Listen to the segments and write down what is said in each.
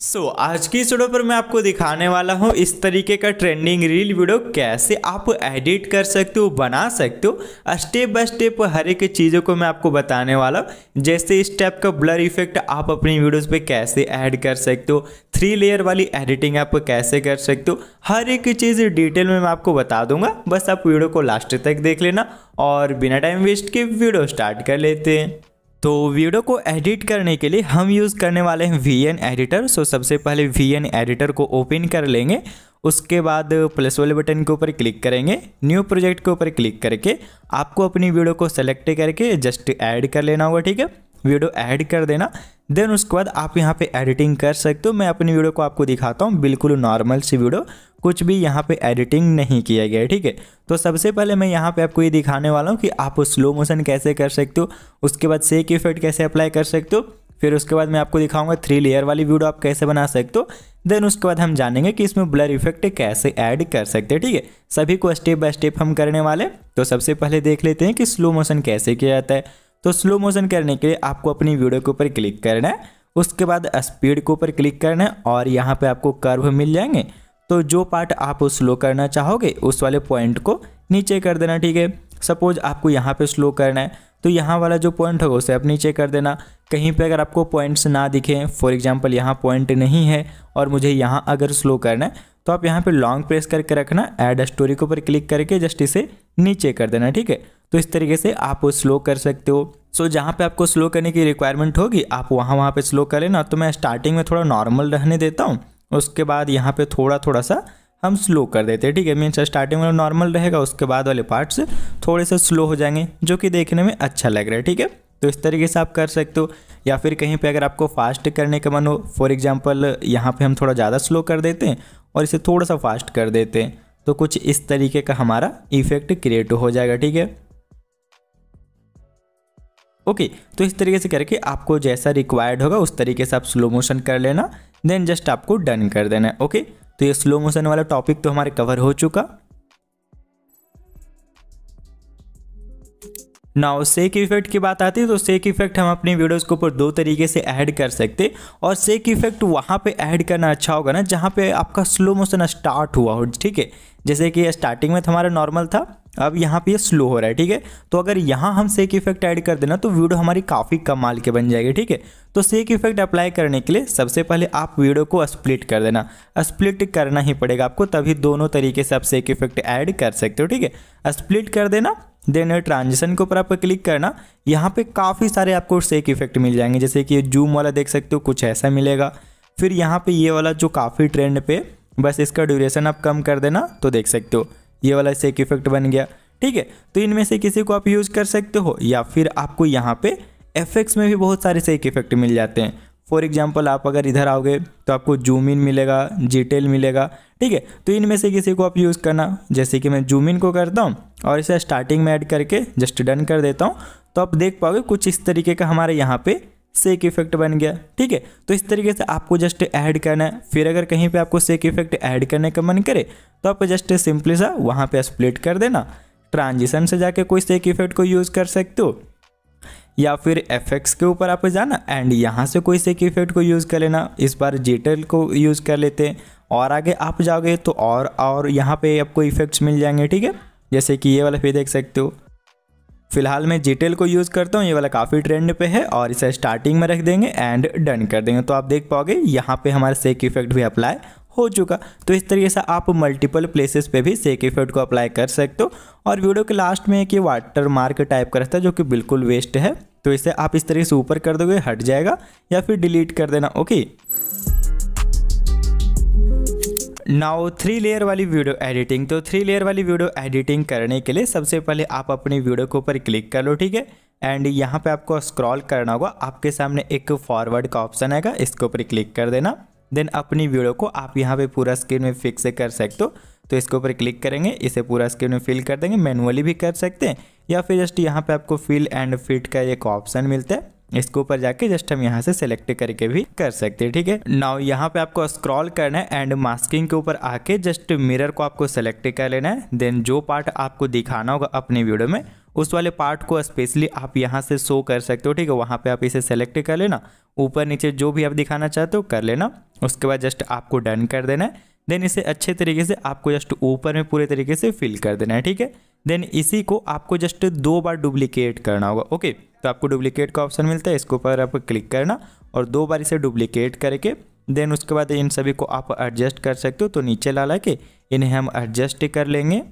सो so, आज की इस वीडियो पर मैं आपको दिखाने वाला हूँ इस तरीके का ट्रेंडिंग रील वीडियो कैसे आप एडिट कर सकते हो बना सकते हो स्टेप बाय स्टेप हर एक चीज़ों को मैं आपको बताने वाला हूँ जैसे इस टाइप का ब्लर इफेक्ट आप अपनी वीडियोस पे कैसे ऐड कर सकते हो थ्री लेयर वाली एडिटिंग आप कैसे कर सकते हो हर एक चीज़ डिटेल में मैं आपको बता दूंगा बस आप वीडियो को लास्ट तक देख लेना और बिना टाइम वेस्ट के वीडियो स्टार्ट कर लेते हैं तो वीडियो को एडिट करने के लिए हम यूज़ करने वाले हैं वी एन एडिटर सो सबसे पहले वी एन एडिटर को ओपन कर लेंगे उसके बाद प्लस वाले बटन के ऊपर क्लिक करेंगे न्यू प्रोजेक्ट के ऊपर क्लिक करके आपको अपनी वीडियो को सेलेक्ट करके जस्ट ऐड कर लेना होगा ठीक है वीडियो ऐड कर देना देन उसके बाद आप यहाँ पे एडिटिंग कर सकते हो मैं अपनी वीडियो को आपको दिखाता हूँ बिल्कुल नॉर्मल सी वीडियो कुछ भी यहाँ पे एडिटिंग नहीं किया गया है ठीक है तो सबसे पहले मैं यहाँ पे आपको ये दिखाने वाला हूँ कि आप स्लो मोशन कैसे कर सकते हो उसके बाद सेक इफेक्ट कैसे अप्लाई कर सकते हो फिर उसके बाद मैं आपको दिखाऊंगा थ्री लेयर वाली वीडियो आप कैसे बना सकते हो देन उसके बाद हम जानेंगे कि इसमें ब्लर इफेक्ट कैसे ऐड कर सकते हैं ठीक है सभी को स्टेप बाय स्टेप हम करने वाले तो सबसे पहले देख लेते हैं कि स्लो मोशन कैसे किया जाता है तो स्लो मोशन करने के लिए आपको अपनी वीडियो के ऊपर क्लिक करना है उसके बाद स्पीड के ऊपर क्लिक करना है और यहाँ पे आपको कर्व मिल जाएंगे तो जो पार्ट आप स्लो करना चाहोगे उस वाले पॉइंट को नीचे कर देना ठीक है सपोज आपको यहाँ पे स्लो करना है तो यहाँ वाला जो पॉइंट होगा उसे आप नीचे कर देना कहीं पे अगर आपको पॉइंट्स ना दिखें फॉर एग्जांपल यहाँ पॉइंट नहीं है और मुझे यहाँ अगर स्लो करना है तो आप यहाँ पे लॉन्ग प्रेस करके रखना एड स्टोरी के ऊपर क्लिक करके जस्ट इसे नीचे कर देना ठीक है तो इस तरीके से आप वो स्लो कर सकते हो सो so, जहाँ पे आपको स्लो करने की रिक्वायरमेंट होगी आप वहाँ वहाँ पे स्लो कर लेना तो मैं स्टार्टिंग में थोड़ा नॉर्मल रहने देता हूँ उसके बाद यहाँ पे थोड़ा थोड़ा सा हम स्लो कर देते हैं ठीक है मीन्स स्टार्टिंग में नॉर्मल रहेगा उसके बाद वाले पार्ट्स थोड़े से स्लो हो जाएंगे जो कि देखने में अच्छा लग रहा है ठीक है तो इस तरीके से आप कर सकते हो या फिर कहीं पर अगर आपको फास्ट करने का मन हो फॉर एग्जाम्पल यहाँ पर हम थोड़ा ज़्यादा स्लो कर देते हैं और इसे थोड़ा सा फास्ट कर देते हैं तो कुछ इस तरीके का हमारा इफेक्ट क्रिएट हो जाएगा ठीक है ओके तो इस तरीके से करके आपको जैसा रिक्वायर्ड होगा उस तरीके से आप स्लो मोशन कर लेना देन जस्ट आपको डन कर देना ओके तो ये स्लो मोशन वाला टॉपिक तो हमारे कवर हो चुका नाउ सेक इफेक्ट की बात आती है तो सेक इफेक्ट हम अपने वीडियोस के ऊपर दो तरीके से ऐड कर सकते और सेक इफेक्ट वहाँ पे ऐड करना अच्छा होगा ना जहाँ पे आपका स्लो मोशन स्टार्ट हुआ हो ठीक है जैसे कि स्टार्टिंग में तो हमारा नॉर्मल था अब यहाँ पे ये स्लो हो रहा है ठीक है तो अगर यहाँ हम सेक इफेक्ट ऐड कर देना तो वीडियो हमारी काफ़ी कमाल के बन जाएगी ठीक है तो सेक इफेक्ट अप्लाई करने के लिए सबसे पहले आप वीडियो को स्प्लिट कर देना स्प्लिट करना ही पड़ेगा आपको तभी दोनों तरीके से आप सेक इफेक्ट ऐड कर सकते हो ठीक है स्प्लिट कर देना देन ट्रांजिशन के ऊपर आपको क्लिक करना यहाँ पे काफ़ी सारे आपको सेक इफेक्ट मिल जाएंगे जैसे कि जूम वाला देख सकते हो कुछ ऐसा मिलेगा फिर यहाँ पे ये वाला जो काफ़ी ट्रेंड पे बस इसका ड्यूरेशन आप कम कर देना तो देख सकते हो ये वाला सेक इफेक्ट बन गया ठीक है तो इनमें से किसी को आप यूज़ कर सकते हो या फिर आपको यहाँ पे एफ में भी बहुत सारे सेक इफेक्ट मिल जाते हैं फॉर एग्जाम्पल आप अगर इधर आओगे तो आपको जूमिन मिलेगा जीटेल मिलेगा ठीक है तो इनमें से किसी को आप यूज़ करना जैसे कि मैं जूमिन को करता हूँ और इसे स्टार्टिंग में ऐड करके जस्ट डन कर देता हूँ तो आप देख पाओगे कुछ इस तरीके का हमारे यहाँ पे सेक इफेक्ट बन गया ठीक है तो इस तरीके से आपको जस्ट ऐड करना है फिर अगर कहीं पे आपको सेक इफेक्ट ऐड करने का मन करे तो आप जस्ट सिंपली सा वहाँ पे स्प्लिट कर देना ट्रांजिशन से जाके कोई सेक इफेक्ट को यूज़ कर सकते हो या फिर एफेक्ट्स के ऊपर आप जाना एंड यहाँ से कोई सेक इफेक्ट को यूज़ कर लेना इस बार जेटल को यूज़ कर लेते हैं और आगे आप जाओगे तो और और यहाँ पर आपको इफेक्ट्स मिल जाएंगे ठीक है जैसे कि ये वाला फिर देख सकते हो फिलहाल मैं जीटेल को यूज़ करता हूँ ये वाला काफ़ी ट्रेंड पे है और इसे स्टार्टिंग में रख देंगे एंड डन कर देंगे तो आप देख पाओगे यहाँ पे हमारा सेक इफेक्ट भी अप्लाई हो चुका तो इस तरीके से आप मल्टीपल प्लेसेस पे भी सेक इफेक्ट को अप्लाई कर सकते हो और वीडियो के लास्ट में एक ये वाटर मार्क टाइप का रहता है जो कि बिल्कुल वेस्ट है तो इसे आप इस तरीके से ऊपर कर दोगे हट जाएगा या फिर डिलीट कर देना ओके नाउ थ्री लेयर वाली वीडियो एडिटिंग तो थ्री लेयर वाली वीडियो एडिटिंग करने के लिए सबसे पहले आप अपनी वीडियो के ऊपर क्लिक कर लो ठीक है एंड यहाँ पे आपको स्क्रॉल करना होगा आपके सामने एक फॉरवर्ड का ऑप्शन आएगा इसके ऊपर क्लिक कर देना देन अपनी वीडियो को आप यहाँ पे पूरा स्क्रीन में फिक्स कर सकते हो तो इसके ऊपर क्लिक करेंगे इसे पूरा स्क्रीन में फिल कर देंगे मैनुअली भी कर सकते हैं या फिर जस्ट यहाँ पे आपको फिल एंड फिट का एक ऑप्शन मिलता है इसके ऊपर जाके जस्ट हम यहाँ से सेलेक्ट करके भी कर सकते हैं ठीक है नाउ यहाँ पे आपको स्क्रॉल करना है एंड मास्किंग के ऊपर आके जस्ट मिरर को आपको सेलेक्ट कर लेना है देन जो पार्ट आपको दिखाना होगा अपने वीडियो में उस वाले पार्ट को स्पेशली आप यहाँ से शो कर सकते हो ठीक है वहाँ पे आप इसे सेलेक्ट कर लेना ऊपर नीचे जो भी आप दिखाना चाहते हो कर लेना उसके बाद जस्ट आपको डन कर देना है देन इसे अच्छे तरीके से आपको जस्ट ऊपर में पूरे तरीके से फिल कर देना है ठीक है देन इसी को आपको जस्ट दो बार डुप्लीकेट करना होगा ओके तो आपको डुप्लीकेट का ऑप्शन मिलता है इसके ऊपर आप क्लिक करना और दो बार इसे डुप्लीकेट करके देन उसके बाद इन सभी को आप एडजस्ट कर सकते हो तो नीचे ला ला के इन्हें हम एडजस्ट कर लेंगे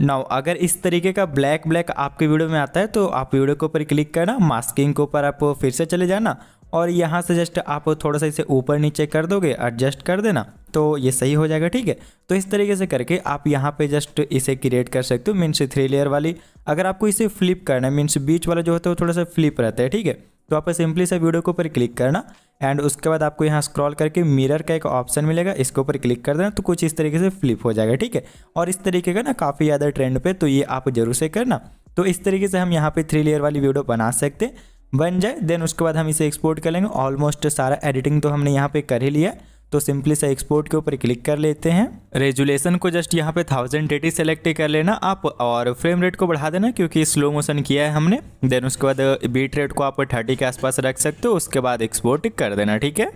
नाउ अगर इस तरीके का ब्लैक ब्लैक आपके वीडियो में आता है तो आप वीडियो के ऊपर क्लिक करना मास्किंग के ऊपर आप फिर से चले जाना और यहाँ से जस्ट आप थोड़ा सा इसे ऊपर नीचे कर दोगे एडजस्ट कर देना तो ये सही हो जाएगा ठीक है तो इस तरीके से करके आप यहाँ पे जस्ट इसे क्रिएट कर सकते हो मीन्स थ्री लेयर वाली अगर आपको इसे फ्लिप करना है मीन्स बीच वाला जो होता है वो थोड़ा सा फ्लिप रहता है ठीक है तो आप सिंपली से वीडियो के ऊपर क्लिक करना एंड उसके बाद आपको यहाँ स्क्रॉल करके मिरर का एक ऑप्शन मिलेगा इसके ऊपर क्लिक कर देना तो कुछ इस तरीके से फ्लिप हो जाएगा ठीक है और इस तरीके का ना काफ़ी ज़्यादा ट्रेंड पर तो ये आप जरूर से करना तो इस तरीके से हम यहाँ पर थ्री लेयर वाली वीडियो बना सकते हैं बन जाए देन उसके बाद हम इसे एक्सपोर्ट कर लेंगे ऑलमोस्ट सारा एडिटिंग तो हमने यहाँ पे कर ही लिया तो सिंपली से एक्सपोर्ट के ऊपर क्लिक कर लेते हैं रेजुलेशन को जस्ट यहाँ पे थाउजेंड एटी सेलेक्ट कर लेना आप और फ्रेम रेट को बढ़ा देना क्योंकि स्लो मोशन किया है हमने देन उसके बाद बीट रेट को आप थर्टी के आसपास रख सकते हो उसके बाद एक्सपोर्ट कर देना ठीक है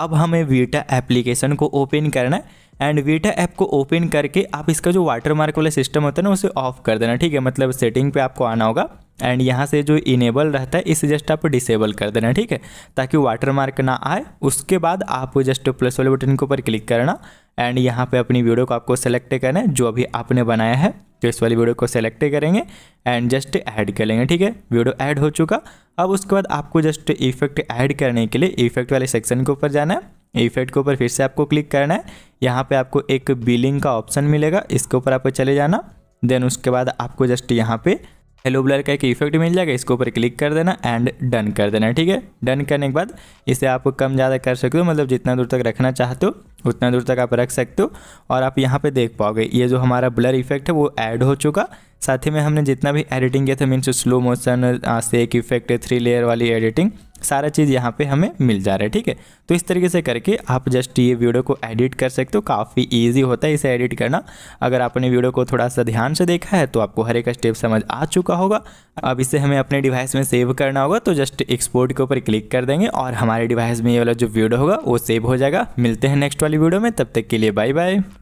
अब हमें वीटा एप्लीकेशन को ओपन करना है एंड वीटा ऐप को ओपन करके आप इसका जो वाटर मार्क वाला सिस्टम होता है ना उसे ऑफ कर देना ठीक है मतलब सेटिंग पे आपको आना होगा एंड यहाँ से जो इनेबल रहता है इसे जस्ट आप डिसेबल कर देना ठीक है ताकि वाटर मार्क ना आए उसके बाद आप जस्ट प्लस वाले बटन के ऊपर क्लिक करना एंड यहाँ पे अपनी वीडियो को आपको सेलेक्ट करना है जो अभी आपने बनाया है तो इस वाली वीडियो को सेलेक्ट करेंगे एंड जस्ट ऐड कर लेंगे ठीक है वीडियो ऐड हो चुका अब उसके बाद आपको जस्ट इफेक्ट ऐड करने के लिए इफेक्ट वाले सेक्शन के ऊपर जाना है इफेक्ट के ऊपर फिर से आपको क्लिक करना है यहाँ पे आपको एक बिलिंग का ऑप्शन मिलेगा इसके ऊपर आपको चले जाना देन उसके बाद आपको जस्ट यहाँ पे हेलो ब्लर का एक इफेक्ट मिल जाएगा इसके ऊपर क्लिक कर देना एंड डन कर देना ठीक है डन करने के बाद इसे आप कम ज़्यादा कर सकते हो मतलब जितना दूर तक रखना चाहते हो उतना दूर तक आप रख सकते हो और आप यहाँ पे देख पाओगे ये जो हमारा ब्लर इफेक्ट है वो ऐड हो चुका साथ ही में हमने जितना भी एडिटिंग किया था मीन्स स्लो मोशन से एक इफेक्ट थ्री लेयर वाली एडिटिंग सारा चीज़ यहाँ पे हमें मिल जा रहा है ठीक है तो इस तरीके से करके आप जस्ट ये वीडियो को एडिट कर सकते हो काफ़ी ईजी होता है इसे एडिट करना अगर आपने वीडियो को थोड़ा सा ध्यान से देखा है तो आपको हर एक स्टेप समझ आ चुका होगा अब इसे हमें अपने डिवाइस में सेव करना होगा तो जस्ट एक्सपोर्ट के ऊपर क्लिक कर देंगे और हमारे डिवाइस में ये वाला जो वीडियो होगा वो सेव हो जाएगा मिलते हैं नेक्स्ट वाली वीडियो में तब तक के लिए बाय बाय